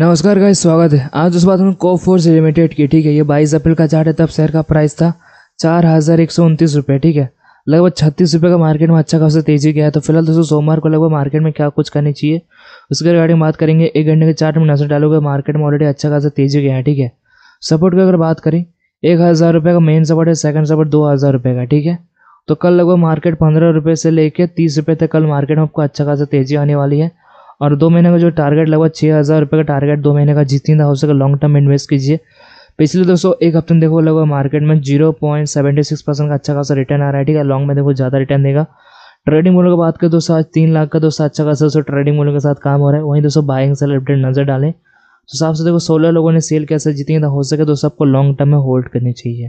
नमस्कार गाइस स्वागत है आज उस बात में को फोर्स लिमिटेड की ठीक है ये बाईस अप्रैल का चार्ट है तब शेयर का प्राइस था चार हज़ार एक सौ उनतीस रुपये ठीक है लगभग छत्तीस रुपये का मार्केट में अच्छा खासा तेजी गया है तो फिलहाल दोस्तों सोमवार को लगभग मार्केट में क्या कुछ करनी चाहिए उसके रिगार्डिंग बात करेंगे एक घंटे के चार्ट में नजर डालोगे मार्केट में ऑलरेडी अच्छा खासा तेजी गया है ठीक है सपोर्ट की अगर बात करें एक हज़ार रुपये का मेन सपोर्ट है सेकंड सपोर्ट दो हज़ार रुपये का ठीक है तो कल लगभग मार्केट पंद्रह रुपये से लेकर तीस रुपये तक कल मार्केट में आपको अच्छा खासा तेजी आने वाली है और दो महीने का जो टारगेट लगा छः हज़ार रुपये का टारगेट दो महीने का जितनी हो सके लॉन्ग टर्म इन्वेस्ट कीजिए पिछले दोस्तों एक हफ्ते में देखो लगभग मार्केट में zero point seventy six percent का अच्छा खासा रिटर्न आ रहा है ठीक है लॉन्ग में देखो ज़्यादा रिटर्न देगा ट्रेडिंग मूल्य की बात करें दोस्तों आज तीन लाख का दोस्तों अच्छा खासा दोस्तों ट्रेडिंग मूल्य के साथ काम हो रहा है वहीं दोस्तों बाइंग सेल अपडेट नज़र डालें तो साफ से देखो सोलह लोगों ने सेल किया है जितनी हो सके दोस्तों आपको लॉन्ग टर्म में होल्ड करनी चाहिए